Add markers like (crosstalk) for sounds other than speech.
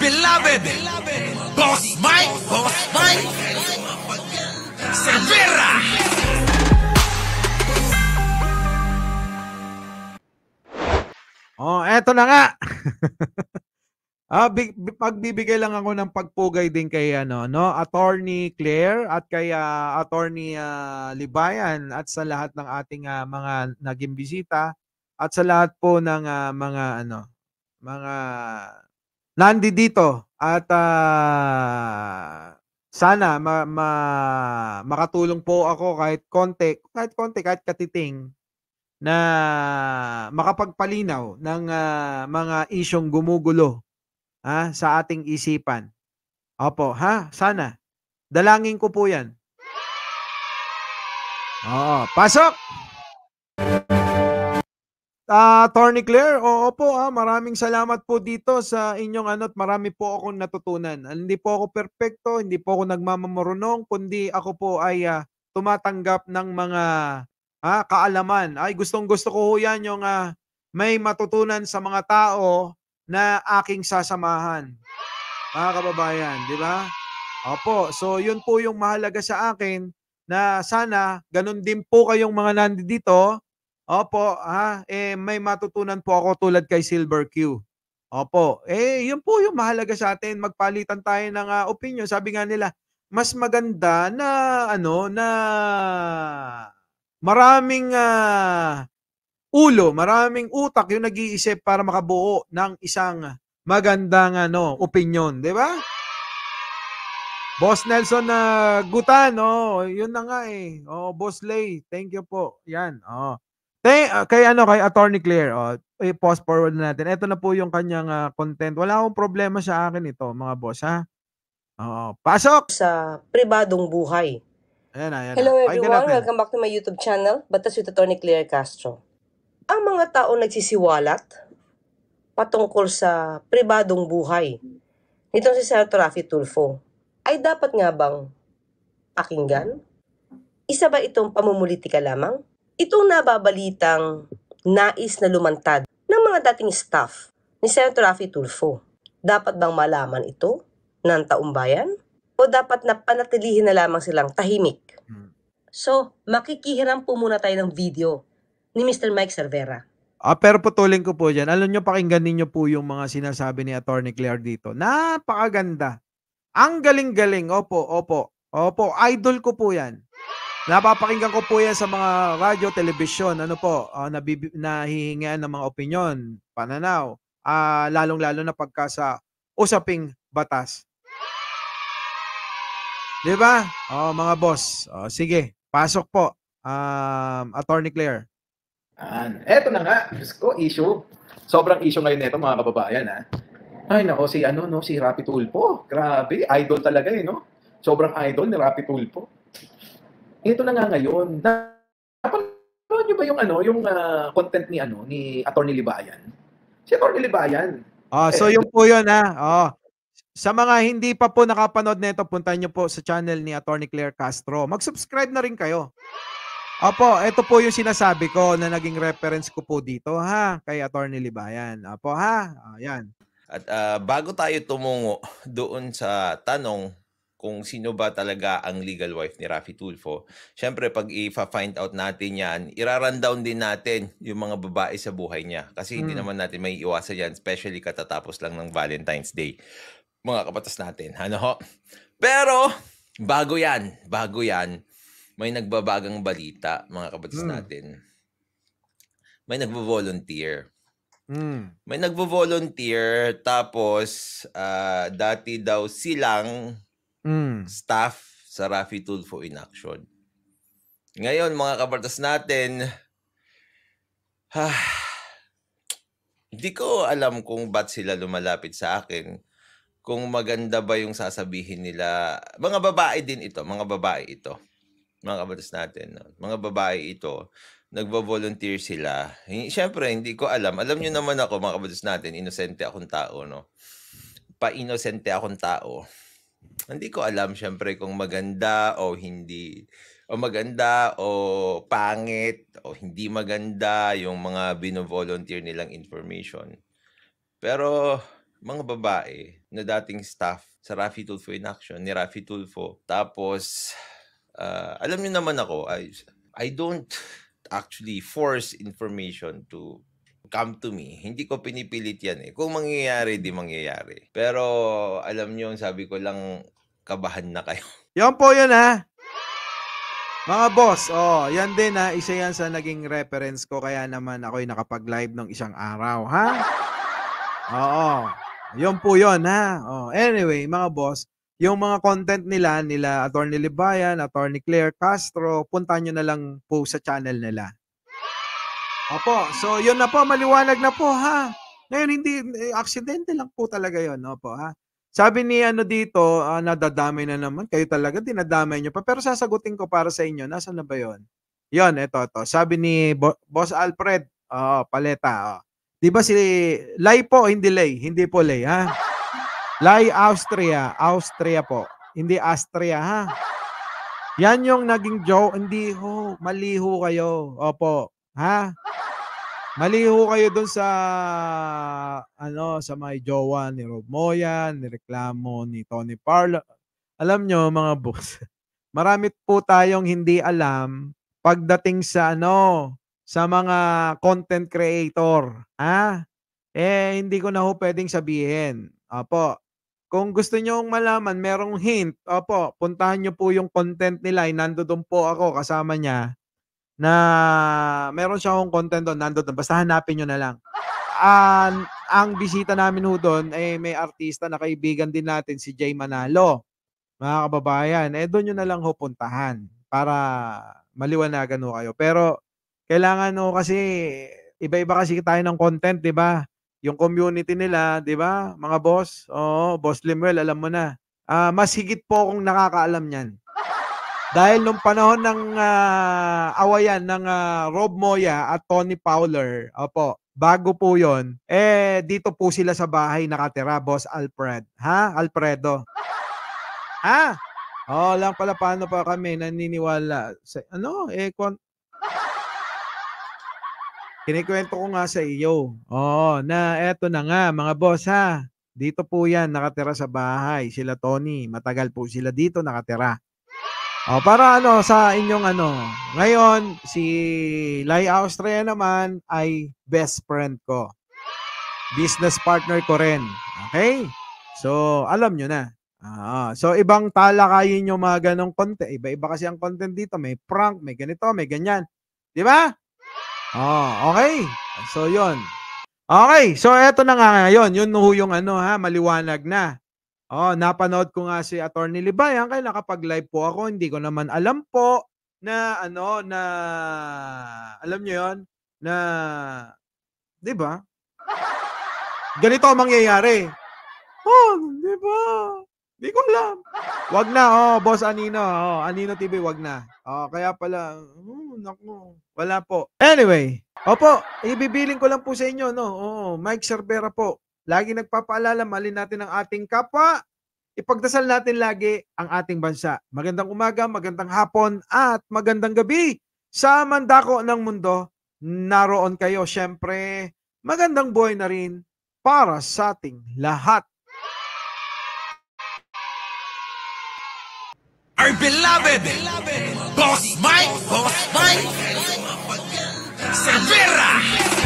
beloved. Boss Mike, Boss Mike. Cervera. Oh, eto na nga. (laughs) ah, big, magbibigay lang ako ng pagpugay din kay ano, no, Attorney Claire at kay uh, Attorney uh, Libayan at sa lahat ng ating uh, mga naging bisita at sa lahat po ng uh, mga ano, mga nandi dito at uh, sana ma, ma, makatulong po ako kahit konti, kahit konti, kahit katiting na makapagpalinaw ng uh, mga isyong gumugulo ha, sa ating isipan. Opo, ha? Sana. Dalangin ko po yan. Oo, pasok! Uh, ah, Tony Claire, oo po, ah, maraming salamat po dito sa inyong ano at marami po akong natutunan. Ah, hindi po ako perpekto, hindi po ako nagmamamarunong, kundi ako po ay uh, tumatanggap ng mga ha, kaalaman. Ay gustong gusto ko ho yan yung uh, may matutunan sa mga tao na aking sasamahan. Mga kababayan, di ba? Opo, so yun po yung mahalaga sa akin na sana ganun din po kayong mga nandito dito Opo, ha? Ah, eh, may matutunan po ako tulad kay Silver Q. Opo. Eh, yun po yung mahalaga sa atin. Magpalitan tayo ng uh, ah, opinion. Sabi nga nila, mas maganda na, ano, na maraming uh, ulo, maraming utak yung nag-iisip para makabuo ng isang magandang ano, opinion. Di ba? Boss Nelson na uh, gutan, oh, yun na nga eh. Oh, Boss Lay, thank you po. Yan, oh. Thank, uh, ah, kay ano kay Attorney Claire, oh, i eh, post forward na natin. Ito na po yung kanyang uh, content. Wala akong problema sa akin ito, mga boss ha. Oh, pasok sa pribadong buhay. Ayan na, ayan Hello na. everyone, welcome back to my YouTube channel, Batas with Attorney Claire Castro. Ang mga tao nagsisiwalat patungkol sa pribadong buhay nitong si Senator Rafi Tulfo ay dapat nga bang pakinggan? Isa ba itong pamumulitika lamang? Itong nababalitang nais na lumantad ng mga dating staff ni Sen. Rafi Tulfo. Dapat bang malaman ito ng taumbayan? O dapat na panatilihin na lamang silang tahimik? Hmm. So, makikihiram po muna tayo ng video ni Mr. Mike Cervera. Ah, pero putulin ko po dyan. Alam nyo, pakinggan ninyo po yung mga sinasabi ni Attorney Claire dito. Napakaganda. Ang galing-galing. Opo, opo. Opo, idol ko po yan. Napapakinggan ko po yan sa mga radyo, telebisyon, ano po, uh, ah, nabib- nahihingian ng mga opinion, pananaw, uh, lalong-lalo na pagka sa usaping batas. Di ba? Oh, mga boss. Oh, sige, pasok po. Um, Attorney Claire. Yan. Eto na nga, Diyos ko, issue. Sobrang issue ngayon nito mga kababayan. Ha? Ay nako, si ano no, si Rapi Tulpo. Grabe, idol talaga eh, no? Sobrang idol ni Rapi Tulpo ito na nga ngayon. Napanood niyo ba yung ano, yung uh, content ni ano ni Attorney Libayan? Si Attorney Libayan. Oh, so eh, yung po yun ha. Ah. Oh. Sa mga hindi pa po nakapanood nito, puntahan niyo po sa channel ni Attorney Claire Castro. Mag-subscribe na rin kayo. Opo, ito po yung sinasabi ko na naging reference ko po dito ha, kay Attorney Libayan. Opo ha, ayan. At uh, bago tayo tumungo doon sa tanong kung sino ba talaga ang legal wife ni Rafi Tulfo. Siyempre, pag i-find out natin yan, irarandown din natin yung mga babae sa buhay niya. Kasi mm. hindi hmm. naman natin may iwasan yan, especially katatapos lang ng Valentine's Day. Mga kapatas natin, ano ho? Pero, bago yan, bago yan, may nagbabagang balita, mga kapatas mm. natin. May nagbo-volunteer. Mm. May nagbo-volunteer, tapos uh, dati daw silang Mm. staff sa Rafi Tulfo in action. Ngayon mga kabartas natin, ha, ah, hindi ko alam kung ba't sila lumalapit sa akin. Kung maganda ba yung sasabihin nila. Mga babae din ito. Mga babae ito. Mga kabartas natin. No? Mga babae ito. Nagbo-volunteer sila. Siyempre, hindi ko alam. Alam nyo naman ako, mga kabartas natin, inosente akong tao, no? Pa-inosente akong tao hindi ko alam syempre kung maganda o hindi o maganda o pangit o hindi maganda yung mga bino nilang information. Pero mga babae na dating staff sa Rafi Tulfo in Action, ni Rafi Tulfo. Tapos, uh, alam niyo naman ako, I, I don't actually force information to come to me. Hindi ko pinipilit yan eh. Kung mangyayari, di mangyayari. Pero alam nyo, sabi ko lang, kabahan na kayo. (laughs) Yan po yun ha. Mga boss, oh, yan din ha, isa yan sa naging reference ko kaya naman ako'y nakapag-live ng isang araw, ha? Oo. Yun po yun, ha? Oh, anyway, mga boss, yung mga content nila, nila Attorney Libayan, Attorney Claire Castro, punta nyo na lang po sa channel nila. Opo, so yun na po, maliwanag na po ha. Ngayon, hindi, eh, aksidente lang po talaga yun, opo ha. Sabi ni ano dito, uh, nadadamay na naman. Kayo talaga, dinadamay nyo pa. Pero sasagutin ko para sa inyo, Nasaan na ba yon? Yon, eto, eto. Sabi ni Bo- Boss Alfred, oh, paleta. Oh. Di ba si Lay po, hindi Lay. Hindi po Lay, ha? Lay Austria. Austria po. Hindi Austria, ha? Yan yung naging joke. Hindi ho. Mali ho kayo. Opo. Ha? Mali ho kayo doon sa ano sa may jowa ni Rob Moya, ni reklamo ni Tony Parlo. Alam nyo mga boss, (laughs) marami po tayong hindi alam pagdating sa ano sa mga content creator. Ha? Eh hindi ko na ho pwedeng sabihin. Opo. Kung gusto nyo malaman, merong hint. Opo, puntahan niyo po yung content nila. Nandoon po ako kasama niya na meron siya akong content doon, nandun doon. Basta hanapin nyo na lang. And, ang bisita namin ho doon, eh, may artista na kaibigan din natin, si Jay Manalo. Mga kababayan, eh doon nyo na lang ho puntahan para maliwanagan ho kayo. Pero kailangan ho kasi, iba-iba kasi tayo ng content, di ba? Yung community nila, di ba? Mga boss, oo, boss Limuel, alam mo na. Uh, mas higit po kung nakakaalam niyan. Dahil nung panahon ng uh, awayan ng uh, Rob Moya at Tony Fowler, opo, bago po yon eh dito po sila sa bahay nakatira, Boss Alfred. Ha? Alfredo. ha? Oh, lang pala paano pa kami naniniwala sa ano eh kwan Kinikwento ko nga sa iyo. Oo, na eto na nga mga boss ha. Dito po yan nakatira sa bahay sila Tony. Matagal po sila dito nakatira. Oh, para ano sa inyong ano. Ngayon si Lai Austria naman ay best friend ko. Business partner ko rin. Okay? So, alam nyo na. Ah, ah, so ibang talakayin yung mga ganong content. Iba-iba kasi ang content dito, may prank, may ganito, may ganyan. 'Di ba? Oh, okay. So 'yon. Okay, so eto na nga ngayon, yun ho yung ano ha, maliwanag na. Oh, napanood ko nga si Attorney Libayan ah, kaya nakapag-live po ako. Hindi ko naman alam po na ano na alam niyo 'yon na 'di ba? Ganito ang mangyayari. Oh, 'di ba? Hindi ko alam. Wag na, oh, Boss Anino. Oh, Anino TV, wag na. Oh, kaya pala, oh, naku, wala po. Anyway, opo, ibibiling ko lang po sa inyo, no? Oh, Mike Cervera po. Lagi nagpapaalala, malin natin ang ating kapwa. Ipagdasal natin lagi ang ating bansa. Magandang umaga, magandang hapon, at magandang gabi sa mandako ng mundo. Naroon kayo, syempre. Magandang buhay na rin para sa ating lahat. Our beloved, beloved. Boss Mike, Boss Mike, Severa.